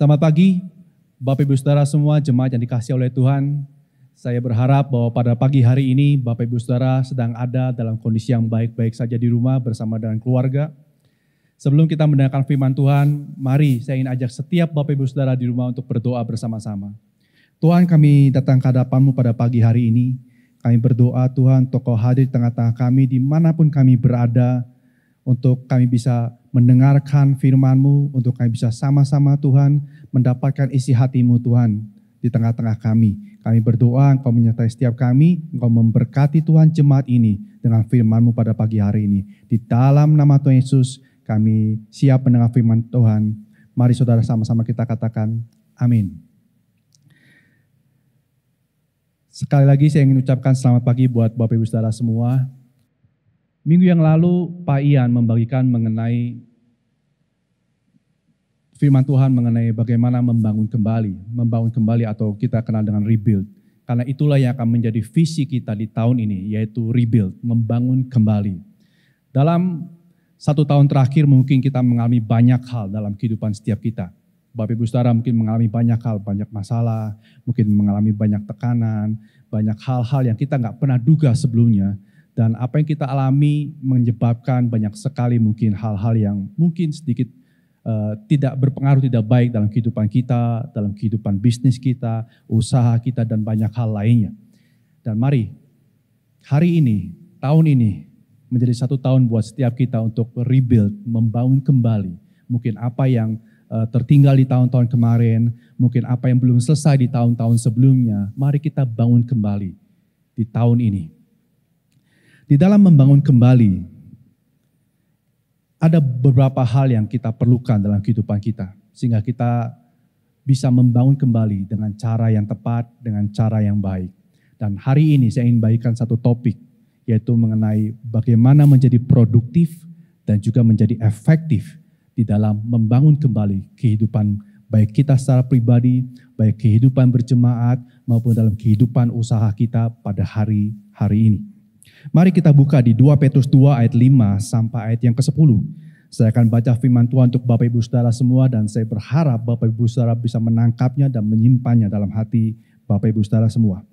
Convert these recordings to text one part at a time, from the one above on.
Selamat pagi, Bapak Ibu Saudara semua jemaat yang dikasih oleh Tuhan. Saya berharap bahwa pada pagi hari ini Bapak Ibu Saudara sedang ada dalam kondisi yang baik-baik saja di rumah bersama dengan keluarga. Sebelum kita mendengarkan firman Tuhan, mari saya ingin ajak setiap Bapak Ibu Saudara di rumah untuk berdoa bersama-sama. Tuhan kami datang ke hadapanmu pada pagi hari ini. Kami berdoa Tuhan tokoh hadir di tengah-tengah kami dimanapun kami berada untuk kami bisa mendengarkan firman-Mu, untuk kami bisa sama-sama Tuhan mendapatkan isi hatimu Tuhan di tengah-tengah kami. Kami berdoa Engkau menyertai setiap kami, Engkau memberkati Tuhan jemaat ini dengan firmanmu pada pagi hari ini. Di dalam nama Tuhan Yesus kami siap mendengar firman Tuhan. Mari saudara sama-sama kita katakan amin. Sekali lagi saya ingin ucapkan selamat pagi buat Bapak Ibu Saudara semua. Minggu yang lalu Pak Ian membagikan mengenai firman Tuhan mengenai bagaimana membangun kembali, membangun kembali atau kita kenal dengan rebuild. Karena itulah yang akan menjadi visi kita di tahun ini, yaitu rebuild, membangun kembali. Dalam satu tahun terakhir mungkin kita mengalami banyak hal dalam kehidupan setiap kita. Bapak Ibu Saudara mungkin mengalami banyak hal, banyak masalah, mungkin mengalami banyak tekanan, banyak hal-hal yang kita nggak pernah duga sebelumnya. Dan apa yang kita alami menyebabkan banyak sekali mungkin hal-hal yang mungkin sedikit Eh, tidak berpengaruh tidak baik dalam kehidupan kita, dalam kehidupan bisnis kita, usaha kita dan banyak hal lainnya. Dan mari hari ini, tahun ini menjadi satu tahun buat setiap kita untuk rebuild, membangun kembali. Mungkin apa yang uh, tertinggal di tahun-tahun kemarin, mungkin apa yang belum selesai di tahun-tahun sebelumnya, mari kita bangun kembali di tahun ini. Di dalam membangun kembali, ada beberapa hal yang kita perlukan dalam kehidupan kita, sehingga kita bisa membangun kembali dengan cara yang tepat, dengan cara yang baik. Dan hari ini saya ingin bagikan satu topik, yaitu mengenai bagaimana menjadi produktif dan juga menjadi efektif di dalam membangun kembali kehidupan baik kita secara pribadi, baik kehidupan berjemaat maupun dalam kehidupan usaha kita pada hari-hari ini. Mari kita buka di 2 Petrus 2 ayat 5 sampai ayat yang ke-10. Saya akan baca firman Tuhan untuk Bapak Ibu Saudara semua dan saya berharap Bapak Ibu Saudara bisa menangkapnya dan menyimpannya dalam hati Bapak Ibu Saudara semua.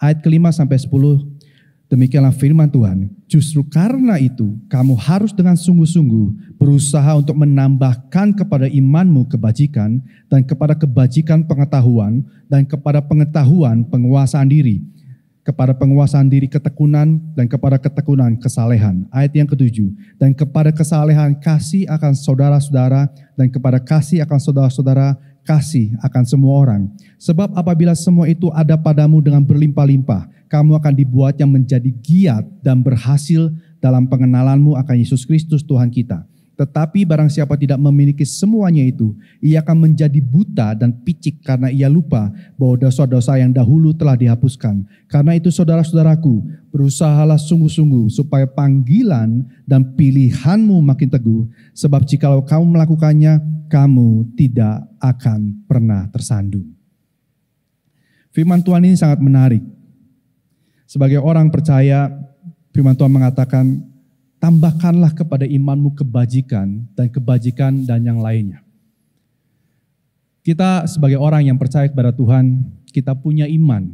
Ayat 5 sampai 10 demikianlah firman Tuhan. Justru karena itu kamu harus dengan sungguh-sungguh berusaha untuk menambahkan kepada imanmu kebajikan dan kepada kebajikan pengetahuan dan kepada pengetahuan penguasaan diri kepada penguasaan diri ketekunan, dan kepada ketekunan kesalehan. Ayat yang ketujuh, dan kepada kesalehan kasih akan saudara-saudara, dan kepada kasih akan saudara-saudara, kasih akan semua orang. Sebab apabila semua itu ada padamu dengan berlimpah-limpah, kamu akan dibuatnya menjadi giat dan berhasil dalam pengenalanmu akan Yesus Kristus Tuhan kita. Tetapi barang siapa tidak memiliki semuanya itu, ia akan menjadi buta dan picik karena ia lupa bahwa dosa-dosa yang dahulu telah dihapuskan. Karena itu saudara-saudaraku, berusahalah sungguh-sungguh supaya panggilan dan pilihanmu makin teguh. Sebab jikalau kamu melakukannya, kamu tidak akan pernah tersandung. Firman Tuhan ini sangat menarik. Sebagai orang percaya, firman Tuhan mengatakan, tambahkanlah kepada imanmu kebajikan dan kebajikan dan yang lainnya. Kita sebagai orang yang percaya kepada Tuhan, kita punya iman.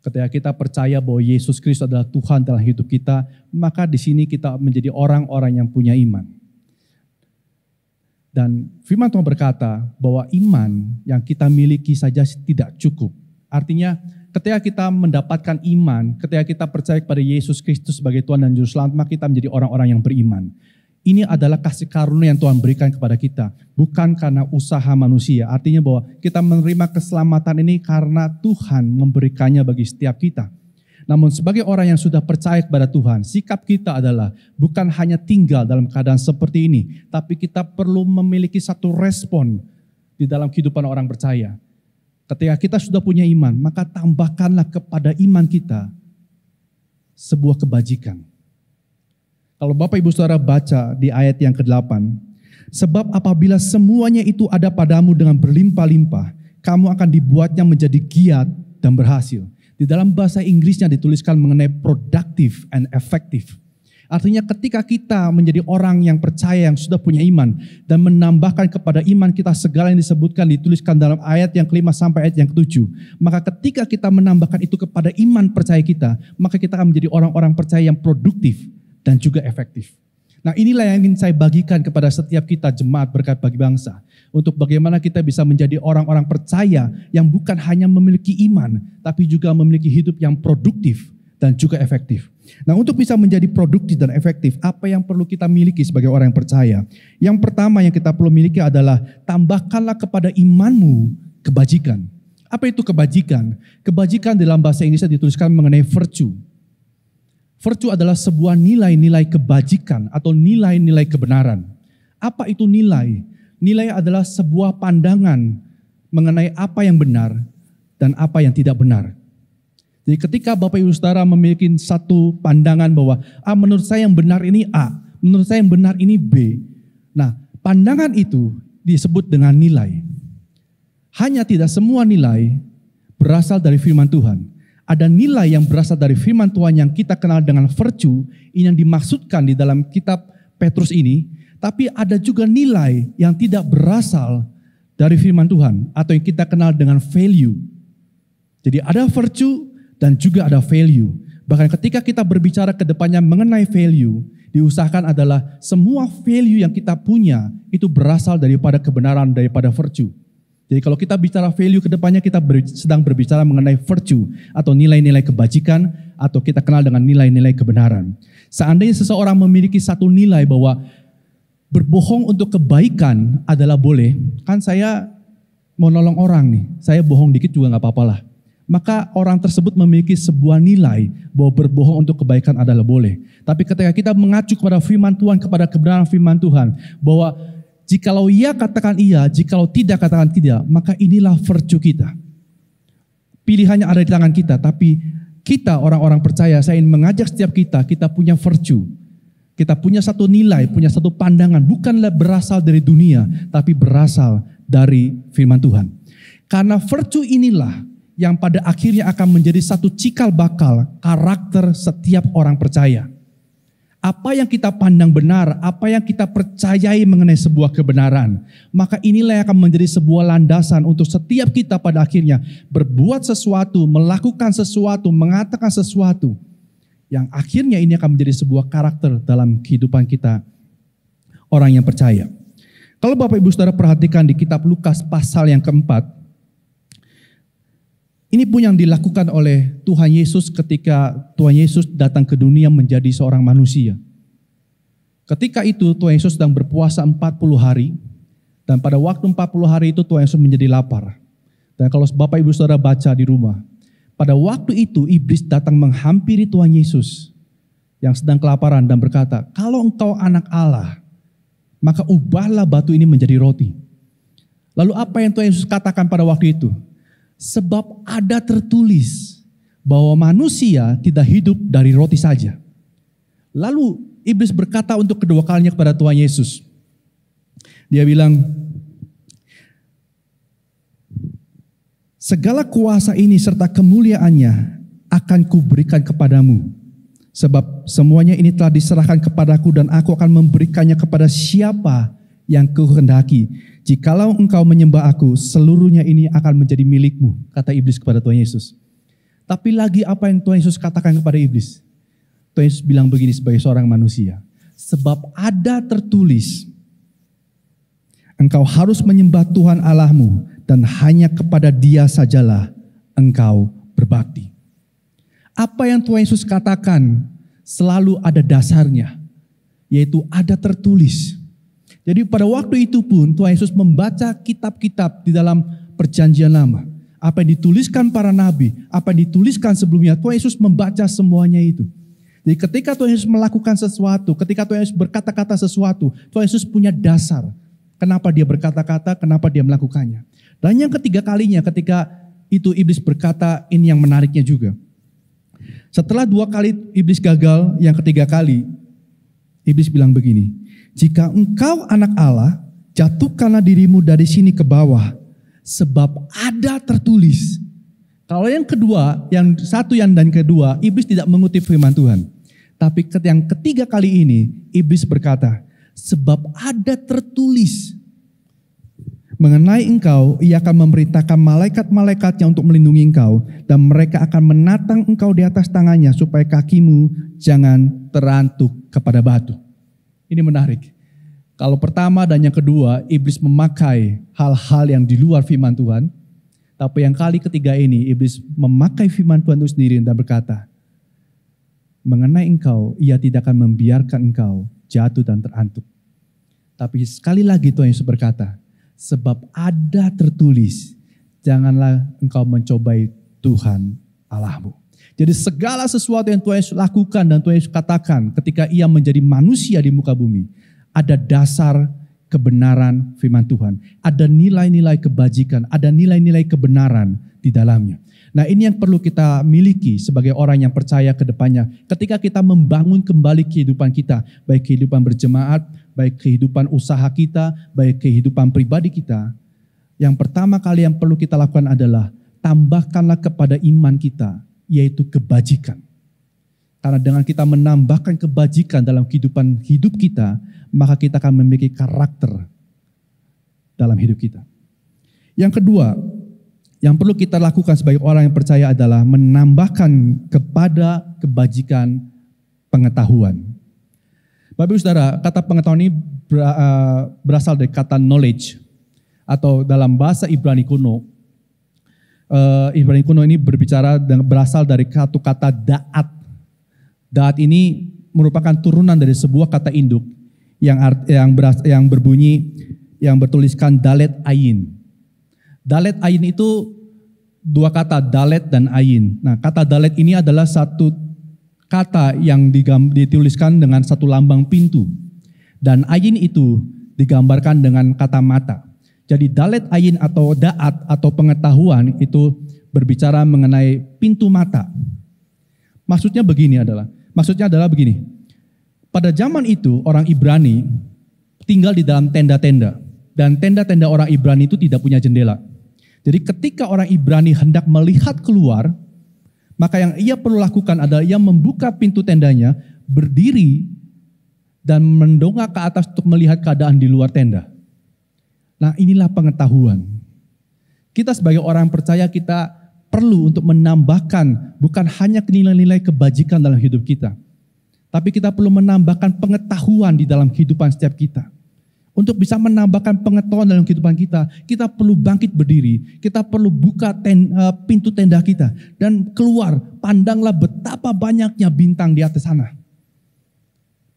Ketika kita percaya bahwa Yesus Kristus adalah Tuhan dalam hidup kita, maka di sini kita menjadi orang-orang yang punya iman. Dan firman Tuhan berkata bahwa iman yang kita miliki saja tidak cukup. Artinya ketika kita mendapatkan iman, ketika kita percaya kepada Yesus Kristus sebagai Tuhan dan Juru Selamat, maka kita menjadi orang-orang yang beriman. Ini adalah kasih karunia yang Tuhan berikan kepada kita, bukan karena usaha manusia. Artinya bahwa kita menerima keselamatan ini karena Tuhan memberikannya bagi setiap kita. Namun sebagai orang yang sudah percaya kepada Tuhan, sikap kita adalah bukan hanya tinggal dalam keadaan seperti ini, tapi kita perlu memiliki satu respon di dalam kehidupan orang percaya Ketika kita sudah punya iman, maka tambahkanlah kepada iman kita sebuah kebajikan. Kalau Bapak Ibu Saudara baca di ayat yang ke-8, sebab apabila semuanya itu ada padamu dengan berlimpah-limpah, kamu akan dibuatnya menjadi giat dan berhasil. Di dalam bahasa Inggrisnya dituliskan mengenai productive and effective. Artinya ketika kita menjadi orang yang percaya yang sudah punya iman dan menambahkan kepada iman kita segala yang disebutkan dituliskan dalam ayat yang kelima sampai ayat yang ketujuh. Maka ketika kita menambahkan itu kepada iman percaya kita, maka kita akan menjadi orang-orang percaya yang produktif dan juga efektif. Nah inilah yang ingin saya bagikan kepada setiap kita jemaat berkat bagi bangsa. Untuk bagaimana kita bisa menjadi orang-orang percaya yang bukan hanya memiliki iman, tapi juga memiliki hidup yang produktif dan juga efektif. Nah, untuk bisa menjadi produktif dan efektif, apa yang perlu kita miliki sebagai orang yang percaya? Yang pertama yang kita perlu miliki adalah tambahkanlah kepada imanmu kebajikan. Apa itu kebajikan? Kebajikan dalam bahasa Inggrisnya dituliskan mengenai virtue. Virtue adalah sebuah nilai-nilai kebajikan atau nilai-nilai kebenaran. Apa itu nilai? Nilai adalah sebuah pandangan mengenai apa yang benar dan apa yang tidak benar. Jadi ketika Bapak Ibu Saudara memiliki satu pandangan bahwa ah menurut saya yang benar ini A, menurut saya yang benar ini B. Nah, pandangan itu disebut dengan nilai. Hanya tidak semua nilai berasal dari firman Tuhan. Ada nilai yang berasal dari firman Tuhan yang kita kenal dengan virtue, yang dimaksudkan di dalam kitab Petrus ini, tapi ada juga nilai yang tidak berasal dari firman Tuhan atau yang kita kenal dengan value. Jadi ada virtue, dan juga ada value. Bahkan ketika kita berbicara ke depannya mengenai value, diusahakan adalah semua value yang kita punya itu berasal daripada kebenaran, daripada virtue. Jadi kalau kita bicara value ke depannya kita ber, sedang berbicara mengenai virtue atau nilai-nilai kebajikan atau kita kenal dengan nilai-nilai kebenaran. Seandainya seseorang memiliki satu nilai bahwa berbohong untuk kebaikan adalah boleh, kan saya mau nolong orang nih, saya bohong dikit juga nggak apa apa lah maka orang tersebut memiliki sebuah nilai bahwa berbohong untuk kebaikan adalah boleh. Tapi ketika kita mengacu kepada firman Tuhan, kepada kebenaran firman Tuhan, bahwa jikalau ia katakan iya, jikalau tidak katakan tidak, maka inilah virtue kita. Pilihannya ada di tangan kita, tapi kita orang-orang percaya, saya ingin mengajak setiap kita, kita punya virtue. Kita punya satu nilai, punya satu pandangan, bukanlah berasal dari dunia, tapi berasal dari firman Tuhan. Karena virtue inilah yang pada akhirnya akan menjadi satu cikal bakal karakter setiap orang percaya. Apa yang kita pandang benar, apa yang kita percayai mengenai sebuah kebenaran, maka inilah yang akan menjadi sebuah landasan untuk setiap kita pada akhirnya berbuat sesuatu, melakukan sesuatu, mengatakan sesuatu yang akhirnya ini akan menjadi sebuah karakter dalam kehidupan kita orang yang percaya. Kalau Bapak Ibu Saudara perhatikan di kitab Lukas pasal yang keempat, ini pun yang dilakukan oleh Tuhan Yesus ketika Tuhan Yesus datang ke dunia menjadi seorang manusia. Ketika itu Tuhan Yesus sedang berpuasa 40 hari dan pada waktu 40 hari itu Tuhan Yesus menjadi lapar. Dan kalau Bapak Ibu Saudara baca di rumah, pada waktu itu iblis datang menghampiri Tuhan Yesus yang sedang kelaparan dan berkata, "Kalau engkau anak Allah, maka ubahlah batu ini menjadi roti." Lalu apa yang Tuhan Yesus katakan pada waktu itu? Sebab ada tertulis bahwa manusia tidak hidup dari roti saja. Lalu iblis berkata untuk kedua kalinya kepada Tuhan Yesus. Dia bilang, Segala kuasa ini serta kemuliaannya akan kuberikan kepadamu. Sebab semuanya ini telah diserahkan kepadaku dan aku akan memberikannya kepada siapa yang kuhendaki. Jikalau engkau menyembah aku, seluruhnya ini akan menjadi milikmu, kata iblis kepada Tuhan Yesus. Tapi lagi apa yang Tuhan Yesus katakan kepada iblis? Tuhan Yesus bilang begini sebagai seorang manusia. Sebab ada tertulis, engkau harus menyembah Tuhan Allahmu dan hanya kepada dia sajalah engkau berbakti. Apa yang Tuhan Yesus katakan selalu ada dasarnya, yaitu ada tertulis. Jadi pada waktu itu pun Tuhan Yesus membaca kitab-kitab di dalam perjanjian lama. Apa yang dituliskan para nabi, apa yang dituliskan sebelumnya, Tuhan Yesus membaca semuanya itu. Jadi ketika Tuhan Yesus melakukan sesuatu, ketika Tuhan Yesus berkata-kata sesuatu, Tuhan Yesus punya dasar. Kenapa dia berkata-kata, kenapa dia melakukannya. Dan yang ketiga kalinya ketika itu iblis berkata, ini yang menariknya juga. Setelah dua kali iblis gagal, yang ketiga kali iblis bilang begini, jika engkau anak Allah, jatuhkanlah dirimu dari sini ke bawah. Sebab ada tertulis. Kalau yang kedua, yang satu yang dan kedua, iblis tidak mengutip firman Tuhan. Tapi yang ketiga kali ini, iblis berkata, sebab ada tertulis mengenai engkau, ia akan memerintahkan malaikat-malaikatnya untuk melindungi engkau, dan mereka akan menatang engkau di atas tangannya supaya kakimu jangan terantuk kepada batu. Ini menarik. Kalau pertama dan yang kedua, iblis memakai hal-hal yang di luar firman Tuhan. Tapi yang kali ketiga ini, iblis memakai firman Tuhan itu sendiri dan berkata, mengenai engkau, ia tidak akan membiarkan engkau jatuh dan terantuk. Tapi sekali lagi Tuhan Yesus berkata, sebab ada tertulis, janganlah engkau mencobai Tuhan Allahmu. Jadi segala sesuatu yang Tuhan Yesus lakukan dan Tuhan Yesus katakan ketika ia menjadi manusia di muka bumi, ada dasar kebenaran firman Tuhan. Ada nilai-nilai kebajikan, ada nilai-nilai kebenaran di dalamnya. Nah ini yang perlu kita miliki sebagai orang yang percaya ke depannya. Ketika kita membangun kembali kehidupan kita, baik kehidupan berjemaat, baik kehidupan usaha kita, baik kehidupan pribadi kita. Yang pertama kali yang perlu kita lakukan adalah tambahkanlah kepada iman kita yaitu kebajikan. Karena dengan kita menambahkan kebajikan dalam kehidupan hidup kita, maka kita akan memiliki karakter dalam hidup kita. Yang kedua, yang perlu kita lakukan sebagai orang yang percaya adalah menambahkan kepada kebajikan pengetahuan. Bapak Ibu Saudara, kata pengetahuan ini eh, berasal dari kata knowledge atau dalam bahasa Ibrani kuno uh, eh, Ibrani kuno ini berbicara dan berasal dari satu kata daat. Daat ini merupakan turunan dari sebuah kata induk yang art, yang beras, yang berbunyi yang bertuliskan dalet ayin. Dalet ayin itu dua kata dalet dan ayin. Nah, kata dalet ini adalah satu kata yang digam, dituliskan dengan satu lambang pintu. Dan ayin itu digambarkan dengan kata mata. Jadi dalet ayin atau da'at atau pengetahuan itu berbicara mengenai pintu mata. Maksudnya begini adalah, maksudnya adalah begini. Pada zaman itu orang Ibrani tinggal di dalam tenda-tenda dan tenda-tenda orang Ibrani itu tidak punya jendela. Jadi ketika orang Ibrani hendak melihat keluar, maka yang ia perlu lakukan adalah ia membuka pintu tendanya, berdiri dan mendongak ke atas untuk melihat keadaan di luar tenda. Nah inilah pengetahuan. Kita sebagai orang percaya kita perlu untuk menambahkan bukan hanya nilai-nilai kebajikan dalam hidup kita. Tapi kita perlu menambahkan pengetahuan di dalam kehidupan setiap kita. Untuk bisa menambahkan pengetahuan dalam kehidupan kita, kita perlu bangkit berdiri, kita perlu buka ten, eh, pintu tenda kita dan keluar. Pandanglah betapa banyaknya bintang di atas sana.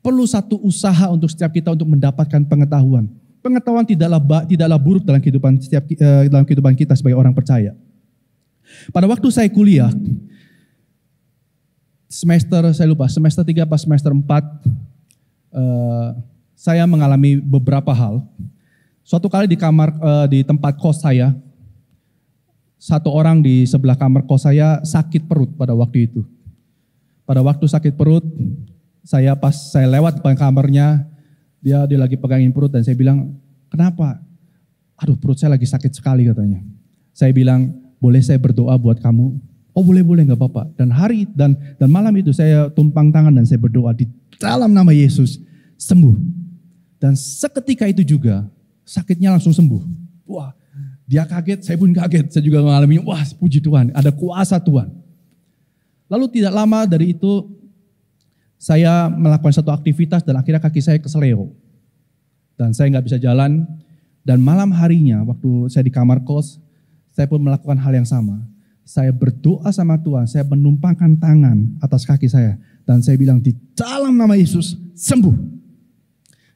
Perlu satu usaha untuk setiap kita untuk mendapatkan pengetahuan Pengetahuan tidaklah tidaklah buruk dalam kehidupan setiap eh, dalam kehidupan kita sebagai orang percaya. Pada waktu saya kuliah semester saya lupa semester 3 pas semester 4 uh, eh, saya mengalami beberapa hal. Suatu kali di kamar uh, di tempat kos saya satu orang di sebelah kamar kos saya sakit perut pada waktu itu. Pada waktu sakit perut saya pas saya lewat depan kamarnya dia dia lagi pegangin perut dan saya bilang, "Kenapa?" "Aduh, perut saya lagi sakit sekali," katanya. Saya bilang, "Boleh saya berdoa buat kamu?" "Oh, boleh, boleh, nggak apa-apa." Dan hari dan dan malam itu saya tumpang tangan dan saya berdoa di dalam nama Yesus, sembuh. Dan seketika itu juga sakitnya langsung sembuh. Wah, dia kaget, saya pun kaget. Saya juga mengalami, wah puji Tuhan, ada kuasa Tuhan. Lalu tidak lama dari itu saya melakukan satu aktivitas dan akhirnya kaki saya keseleo. Dan saya nggak bisa jalan. Dan malam harinya waktu saya di kamar kos, saya pun melakukan hal yang sama. Saya berdoa sama Tuhan, saya menumpangkan tangan atas kaki saya. Dan saya bilang di dalam nama Yesus, sembuh.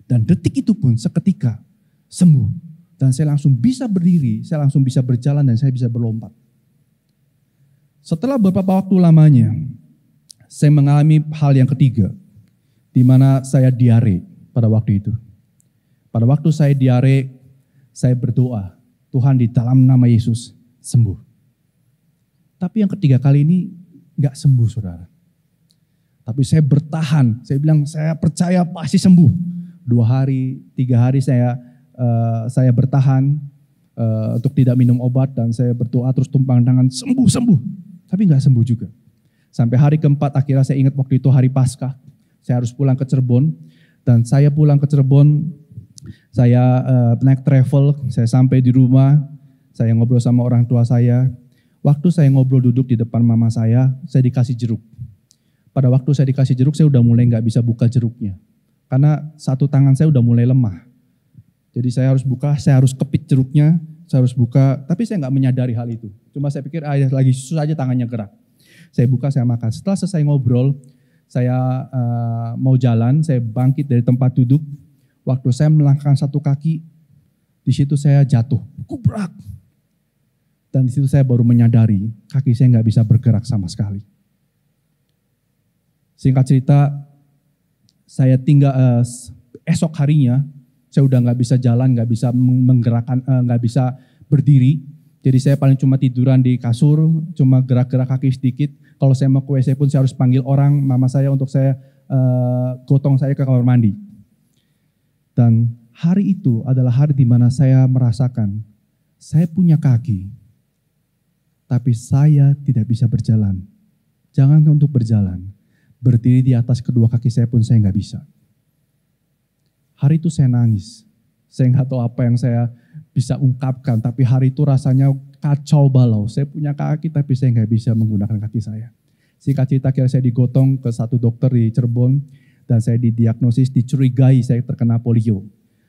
Dan detik itu pun seketika sembuh. Dan saya langsung bisa berdiri, saya langsung bisa berjalan dan saya bisa berlompat. Setelah beberapa waktu lamanya, saya mengalami hal yang ketiga, di mana saya diare pada waktu itu. Pada waktu saya diare, saya berdoa, Tuhan di dalam nama Yesus sembuh. Tapi yang ketiga kali ini nggak sembuh saudara. Tapi saya bertahan, saya bilang saya percaya pasti sembuh. Dua hari, tiga hari saya uh, saya bertahan uh, untuk tidak minum obat dan saya berdoa terus tumpang tangan sembuh sembuh. Tapi nggak sembuh juga. Sampai hari keempat akhirnya saya ingat waktu itu hari Paskah. Saya harus pulang ke Cirebon dan saya pulang ke Cirebon saya uh, naik travel, saya sampai di rumah, saya ngobrol sama orang tua saya. Waktu saya ngobrol duduk di depan mama saya, saya dikasih jeruk. Pada waktu saya dikasih jeruk, saya udah mulai nggak bisa buka jeruknya. Karena satu tangan saya udah mulai lemah. Jadi saya harus buka, saya harus kepit jeruknya, saya harus buka. Tapi saya nggak menyadari hal itu. Cuma saya pikir, ah, ya, lagi susah aja tangannya gerak saya buka, saya makan. Setelah selesai ngobrol, saya uh, mau jalan, saya bangkit dari tempat duduk. Waktu saya melangkah satu kaki, di situ saya jatuh, kubrak. Dan di situ saya baru menyadari kaki saya nggak bisa bergerak sama sekali. Singkat cerita, saya tinggal uh, esok harinya saya udah nggak bisa jalan, nggak bisa menggerakkan, eh, nggak uh, bisa berdiri. Jadi saya paling cuma tiduran di kasur, cuma gerak-gerak kaki sedikit. Kalau saya mau ke WC pun saya harus panggil orang, mama saya untuk saya uh, gotong saya ke kamar mandi. Dan hari itu adalah hari di mana saya merasakan saya punya kaki, tapi saya tidak bisa berjalan. Jangan untuk berjalan, berdiri di atas kedua kaki saya pun saya nggak bisa. Hari itu saya nangis, saya nggak tahu apa yang saya bisa ungkapkan, tapi hari itu rasanya kacau balau. Saya punya kaki tapi saya nggak bisa menggunakan kaki saya. Singkat cerita kira saya digotong ke satu dokter di Cirebon dan saya didiagnosis dicurigai saya terkena polio.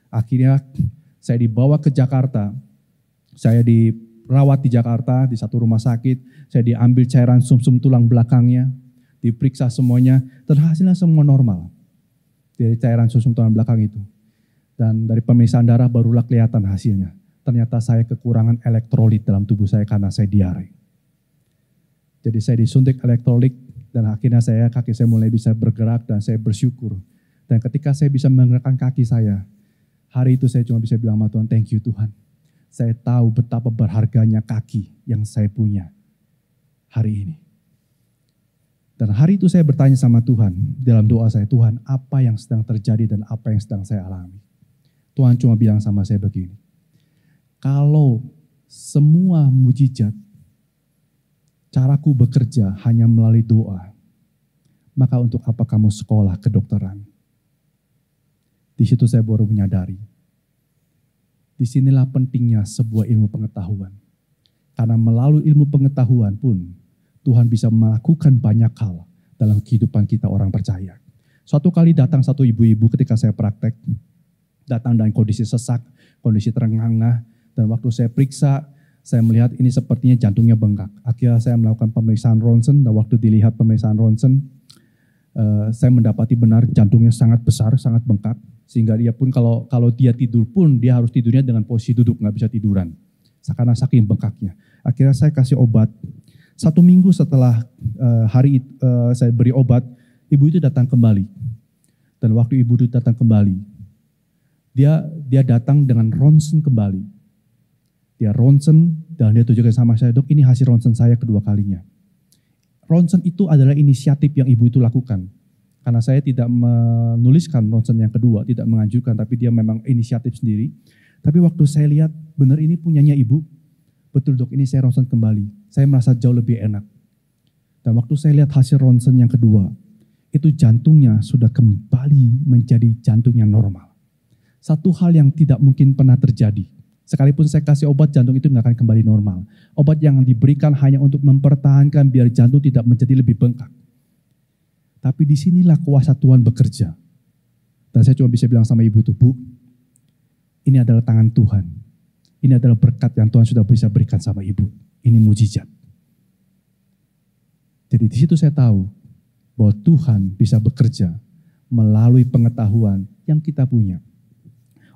Akhirnya saya dibawa ke Jakarta. Saya dirawat di Jakarta di satu rumah sakit. Saya diambil cairan sumsum -sum tulang belakangnya, diperiksa semuanya, terhasilnya semua normal. Dari cairan sumsum -sum tulang belakang itu. Dan dari pemeriksaan darah barulah kelihatan hasilnya ternyata saya kekurangan elektrolit dalam tubuh saya karena saya diare. Jadi saya disuntik elektrolit dan akhirnya saya kaki saya mulai bisa bergerak dan saya bersyukur. Dan ketika saya bisa menggerakkan kaki saya, hari itu saya cuma bisa bilang sama Tuhan, thank you Tuhan. Saya tahu betapa berharganya kaki yang saya punya hari ini. Dan hari itu saya bertanya sama Tuhan dalam doa saya, Tuhan apa yang sedang terjadi dan apa yang sedang saya alami. Tuhan cuma bilang sama saya begini, kalau semua mujizat caraku bekerja hanya melalui doa, maka untuk apa kamu sekolah kedokteran? Di situ saya baru menyadari. Disinilah pentingnya sebuah ilmu pengetahuan. Karena melalui ilmu pengetahuan pun, Tuhan bisa melakukan banyak hal dalam kehidupan kita orang percaya. Suatu kali datang satu ibu-ibu ketika saya praktek, datang dalam kondisi sesak, kondisi terengah-engah, dan waktu saya periksa, saya melihat ini sepertinya jantungnya bengkak. Akhirnya saya melakukan pemeriksaan ronsen dan waktu dilihat pemeriksaan ronsen, eh, saya mendapati benar jantungnya sangat besar, sangat bengkak. Sehingga dia pun kalau kalau dia tidur pun dia harus tidurnya dengan posisi duduk, nggak bisa tiduran. Karena saking bengkaknya. Akhirnya saya kasih obat. Satu minggu setelah eh, hari eh, saya beri obat, ibu itu datang kembali. Dan waktu ibu itu datang kembali, dia dia datang dengan ronsen kembali dia ronsen dan dia tunjukkan sama saya, dok ini hasil ronsen saya kedua kalinya. Ronsen itu adalah inisiatif yang ibu itu lakukan. Karena saya tidak menuliskan ronsen yang kedua, tidak menganjurkan tapi dia memang inisiatif sendiri. Tapi waktu saya lihat, benar ini punyanya ibu, betul dok ini saya ronsen kembali. Saya merasa jauh lebih enak. Dan waktu saya lihat hasil ronsen yang kedua, itu jantungnya sudah kembali menjadi jantung yang normal. Satu hal yang tidak mungkin pernah terjadi. Sekalipun saya kasih obat, jantung itu nggak akan kembali normal. Obat yang diberikan hanya untuk mempertahankan biar jantung tidak menjadi lebih bengkak. Tapi disinilah kuasa Tuhan bekerja. Dan saya cuma bisa bilang sama ibu itu, Bu, ini adalah tangan Tuhan. Ini adalah berkat yang Tuhan sudah bisa berikan sama ibu. Ini mujizat. Jadi di situ saya tahu bahwa Tuhan bisa bekerja melalui pengetahuan yang kita punya.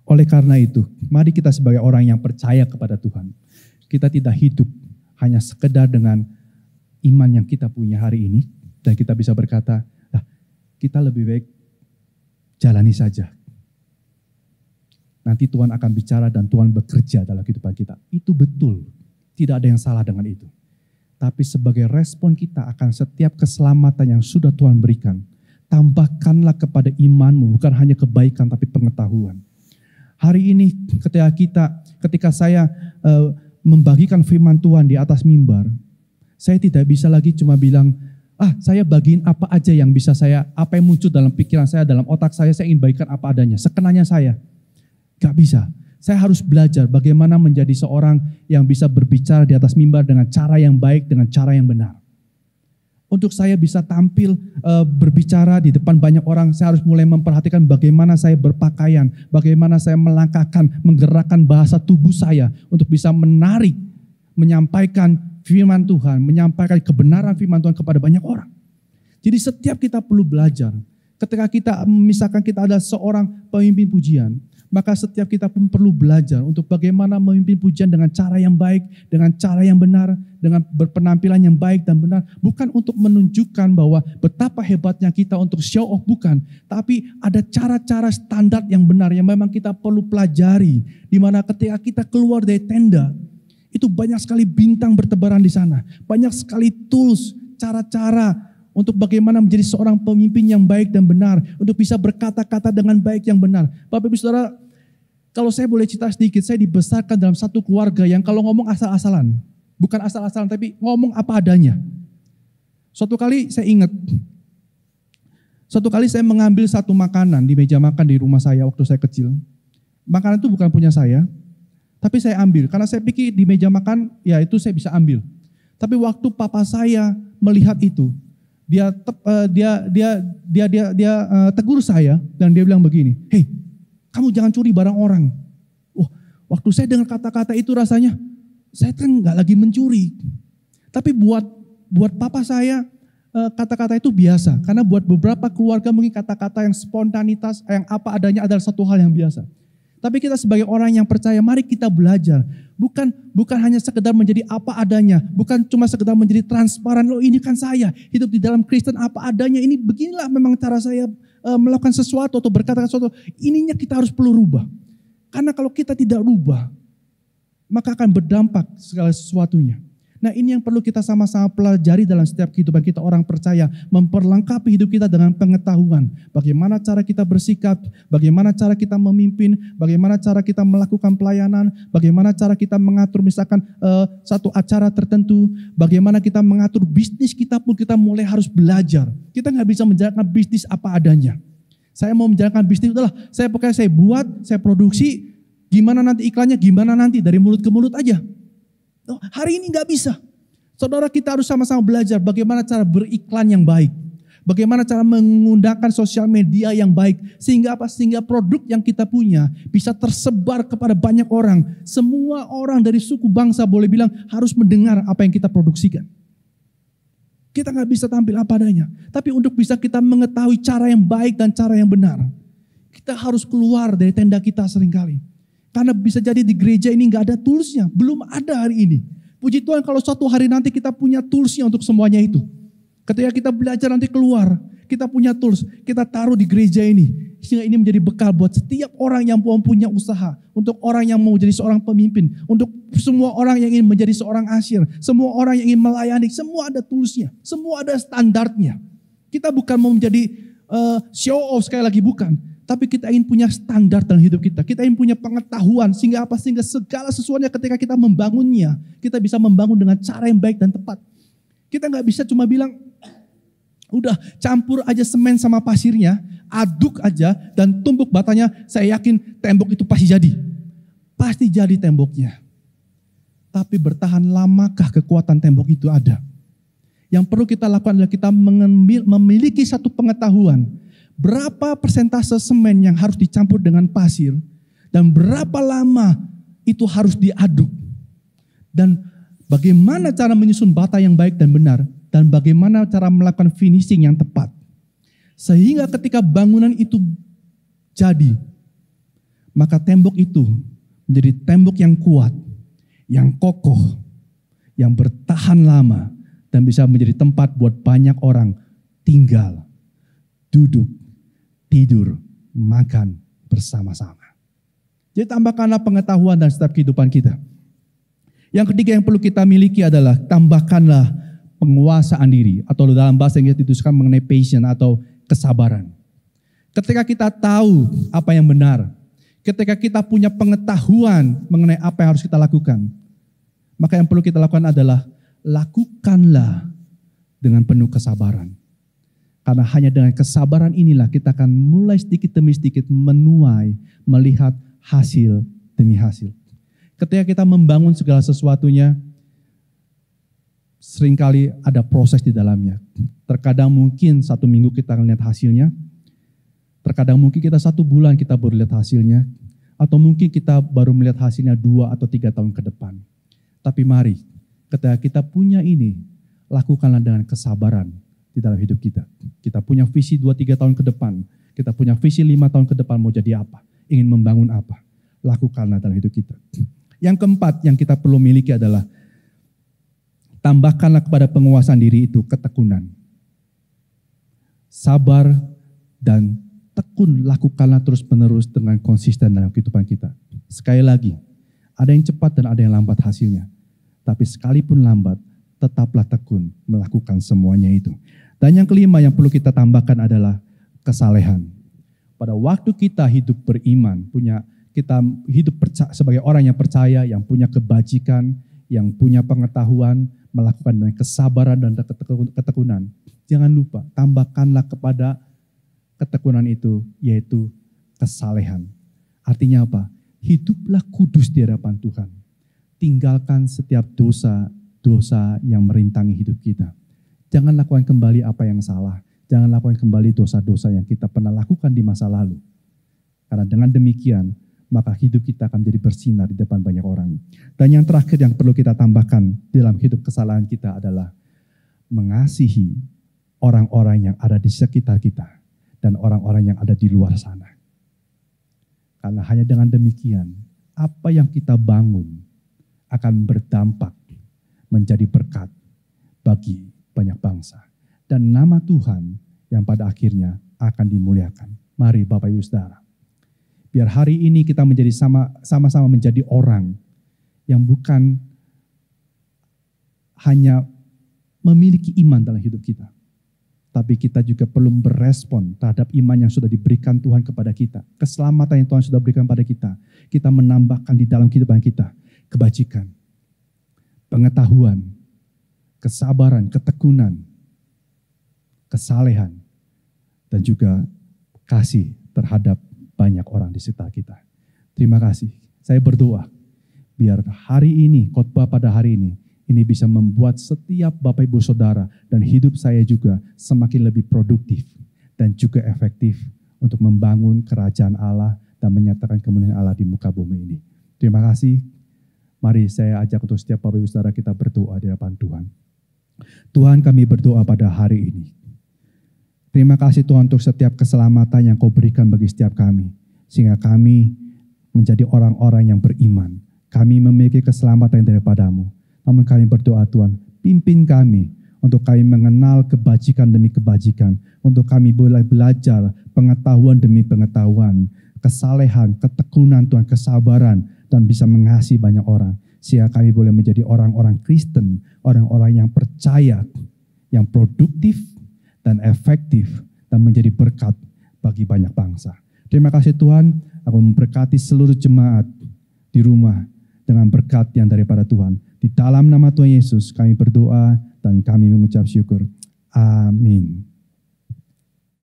Oleh karena itu, mari kita sebagai orang yang percaya kepada Tuhan, kita tidak hidup hanya sekedar dengan iman yang kita punya hari ini, dan kita bisa berkata, nah, kita lebih baik jalani saja. Nanti Tuhan akan bicara dan Tuhan bekerja dalam kehidupan kita. Itu betul, tidak ada yang salah dengan itu. Tapi sebagai respon kita akan setiap keselamatan yang sudah Tuhan berikan, tambahkanlah kepada imanmu bukan hanya kebaikan tapi pengetahuan Hari ini ketika kita, ketika saya e, membagikan firman Tuhan di atas mimbar, saya tidak bisa lagi cuma bilang, ah saya bagiin apa aja yang bisa saya, apa yang muncul dalam pikiran saya, dalam otak saya, saya ingin bagikan apa adanya, sekenanya saya. Gak bisa. Saya harus belajar bagaimana menjadi seorang yang bisa berbicara di atas mimbar dengan cara yang baik, dengan cara yang benar untuk saya bisa tampil uh, berbicara di depan banyak orang, saya harus mulai memperhatikan bagaimana saya berpakaian, bagaimana saya melangkahkan, menggerakkan bahasa tubuh saya untuk bisa menarik, menyampaikan firman Tuhan, menyampaikan kebenaran firman Tuhan kepada banyak orang. Jadi setiap kita perlu belajar. Ketika kita misalkan kita ada seorang pemimpin pujian, maka setiap kita pun perlu belajar untuk bagaimana memimpin pujian dengan cara yang baik, dengan cara yang benar, dengan berpenampilan yang baik dan benar. Bukan untuk menunjukkan bahwa betapa hebatnya kita untuk show off, bukan. Tapi ada cara-cara standar yang benar yang memang kita perlu pelajari. Dimana ketika kita keluar dari tenda, itu banyak sekali bintang bertebaran di sana. Banyak sekali tools, cara-cara untuk bagaimana menjadi seorang pemimpin yang baik dan benar, untuk bisa berkata-kata dengan baik yang benar. Bapak Ibu Saudara, kalau saya boleh cerita sedikit, saya dibesarkan dalam satu keluarga yang kalau ngomong asal-asalan, bukan asal-asalan tapi ngomong apa adanya. Suatu kali saya ingat, suatu kali saya mengambil satu makanan di meja makan di rumah saya waktu saya kecil. Makanan itu bukan punya saya, tapi saya ambil karena saya pikir di meja makan ya itu saya bisa ambil. Tapi waktu papa saya melihat itu, dia tep, uh, dia dia dia dia, dia uh, tegur saya dan dia bilang begini, "Hei, kamu jangan curi barang orang." Wah, waktu saya dengar kata-kata itu rasanya saya kan nggak lagi mencuri. Tapi buat buat papa saya eh, kata-kata itu biasa karena buat beberapa keluarga mungkin kata-kata yang spontanitas yang apa adanya adalah satu hal yang biasa. Tapi kita sebagai orang yang percaya, mari kita belajar. Bukan bukan hanya sekedar menjadi apa adanya, bukan cuma sekedar menjadi transparan. Loh ini kan saya hidup di dalam Kristen apa adanya. Ini beginilah memang cara saya e, melakukan sesuatu atau berkata sesuatu. Ininya kita harus perlu rubah. Karena kalau kita tidak rubah, maka akan berdampak segala sesuatunya. Nah ini yang perlu kita sama-sama pelajari dalam setiap kehidupan kita orang percaya. Memperlengkapi hidup kita dengan pengetahuan. Bagaimana cara kita bersikap, bagaimana cara kita memimpin, bagaimana cara kita melakukan pelayanan, bagaimana cara kita mengatur misalkan uh, satu acara tertentu, bagaimana kita mengatur bisnis kita pun kita mulai harus belajar. Kita nggak bisa menjalankan bisnis apa adanya. Saya mau menjalankan bisnis, udahlah saya pokoknya saya buat, saya produksi, gimana nanti iklannya, gimana nanti dari mulut ke mulut aja. No, oh, hari ini nggak bisa. Saudara kita harus sama-sama belajar bagaimana cara beriklan yang baik. Bagaimana cara menggunakan sosial media yang baik. Sehingga apa? Sehingga produk yang kita punya bisa tersebar kepada banyak orang. Semua orang dari suku bangsa boleh bilang harus mendengar apa yang kita produksikan. Kita nggak bisa tampil apa adanya. Tapi untuk bisa kita mengetahui cara yang baik dan cara yang benar. Kita harus keluar dari tenda kita seringkali karena bisa jadi di gereja ini nggak ada toolsnya, belum ada hari ini. Puji Tuhan kalau suatu hari nanti kita punya toolsnya untuk semuanya itu. Ketika kita belajar nanti keluar, kita punya tools, kita taruh di gereja ini. Sehingga ini menjadi bekal buat setiap orang yang mau punya usaha. Untuk orang yang mau jadi seorang pemimpin. Untuk semua orang yang ingin menjadi seorang asir, Semua orang yang ingin melayani. Semua ada toolsnya. Semua ada standarnya. Kita bukan mau menjadi uh, show off sekali lagi, bukan. Tapi kita ingin punya standar dalam hidup kita. Kita ingin punya pengetahuan sehingga apa sehingga segala sesuatunya ketika kita membangunnya kita bisa membangun dengan cara yang baik dan tepat. Kita nggak bisa cuma bilang udah campur aja semen sama pasirnya, aduk aja dan tumbuk batanya. Saya yakin tembok itu pasti jadi. Pasti jadi temboknya. Tapi bertahan lamakah kekuatan tembok itu ada? Yang perlu kita lakukan adalah kita memiliki satu pengetahuan berapa persentase semen yang harus dicampur dengan pasir dan berapa lama itu harus diaduk dan bagaimana cara menyusun bata yang baik dan benar dan bagaimana cara melakukan finishing yang tepat sehingga ketika bangunan itu jadi maka tembok itu menjadi tembok yang kuat yang kokoh yang bertahan lama dan bisa menjadi tempat buat banyak orang tinggal duduk tidur, makan bersama-sama. Jadi tambahkanlah pengetahuan dan setiap kehidupan kita. Yang ketiga yang perlu kita miliki adalah tambahkanlah penguasaan diri atau dalam bahasa yang kita dituliskan mengenai passion atau kesabaran. Ketika kita tahu apa yang benar, ketika kita punya pengetahuan mengenai apa yang harus kita lakukan, maka yang perlu kita lakukan adalah lakukanlah dengan penuh kesabaran. Karena hanya dengan kesabaran inilah kita akan mulai sedikit demi sedikit menuai, melihat hasil demi hasil. Ketika kita membangun segala sesuatunya, seringkali ada proses di dalamnya. Terkadang mungkin satu minggu kita akan hasilnya, terkadang mungkin kita satu bulan kita baru lihat hasilnya, atau mungkin kita baru melihat hasilnya dua atau tiga tahun ke depan. Tapi mari, ketika kita punya ini, lakukanlah dengan kesabaran, di dalam hidup kita. Kita punya visi 2-3 tahun ke depan. Kita punya visi 5 tahun ke depan mau jadi apa. Ingin membangun apa. Lakukanlah dalam hidup kita. Yang keempat yang kita perlu miliki adalah tambahkanlah kepada penguasaan diri itu ketekunan. Sabar dan tekun lakukanlah terus-menerus dengan konsisten dalam kehidupan kita. Sekali lagi, ada yang cepat dan ada yang lambat hasilnya. Tapi sekalipun lambat, tetaplah tekun melakukan semuanya itu. Dan yang kelima yang perlu kita tambahkan adalah kesalehan. Pada waktu kita hidup beriman, punya kita hidup percaya, sebagai orang yang percaya, yang punya kebajikan, yang punya pengetahuan, melakukan dengan kesabaran dan ketekunan. Jangan lupa, tambahkanlah kepada ketekunan itu, yaitu kesalehan. Artinya apa? Hiduplah kudus di hadapan Tuhan. Tinggalkan setiap dosa-dosa yang merintangi hidup kita Jangan lakukan kembali apa yang salah. Jangan lakukan kembali dosa-dosa yang kita pernah lakukan di masa lalu. Karena dengan demikian, maka hidup kita akan menjadi bersinar di depan banyak orang. Dan yang terakhir yang perlu kita tambahkan dalam hidup kesalahan kita adalah mengasihi orang-orang yang ada di sekitar kita dan orang-orang yang ada di luar sana. Karena hanya dengan demikian, apa yang kita bangun akan berdampak menjadi berkat bagi banyak bangsa. Dan nama Tuhan yang pada akhirnya akan dimuliakan. Mari Bapak Ibu Saudara. Biar hari ini kita menjadi sama, sama menjadi orang yang bukan hanya memiliki iman dalam hidup kita. Tapi kita juga perlu berespon terhadap iman yang sudah diberikan Tuhan kepada kita. Keselamatan yang Tuhan sudah berikan pada kita. Kita menambahkan di dalam kehidupan kita kebajikan, pengetahuan, kesabaran, ketekunan, kesalehan, dan juga kasih terhadap banyak orang di sekitar kita. Terima kasih. Saya berdoa biar hari ini, khotbah pada hari ini, ini bisa membuat setiap Bapak Ibu Saudara dan hidup saya juga semakin lebih produktif dan juga efektif untuk membangun kerajaan Allah dan menyatakan kemuliaan Allah di muka bumi ini. Terima kasih. Mari saya ajak untuk setiap Bapak Ibu Saudara kita berdoa di hadapan Tuhan. Tuhan kami berdoa pada hari ini. Terima kasih Tuhan untuk setiap keselamatan yang kau berikan bagi setiap kami. Sehingga kami menjadi orang-orang yang beriman. Kami memiliki keselamatan yang daripadamu. Namun kami berdoa Tuhan, pimpin kami untuk kami mengenal kebajikan demi kebajikan. Untuk kami boleh belajar pengetahuan demi pengetahuan. Kesalehan, ketekunan Tuhan, kesabaran. Dan bisa mengasihi banyak orang. Sehingga kami boleh menjadi orang-orang Kristen, orang-orang yang percaya, yang produktif dan efektif dan menjadi berkat bagi banyak bangsa. Terima kasih Tuhan, aku memberkati seluruh jemaat di rumah dengan berkat yang daripada Tuhan. Di dalam nama Tuhan Yesus kami berdoa dan kami mengucap syukur. Amin.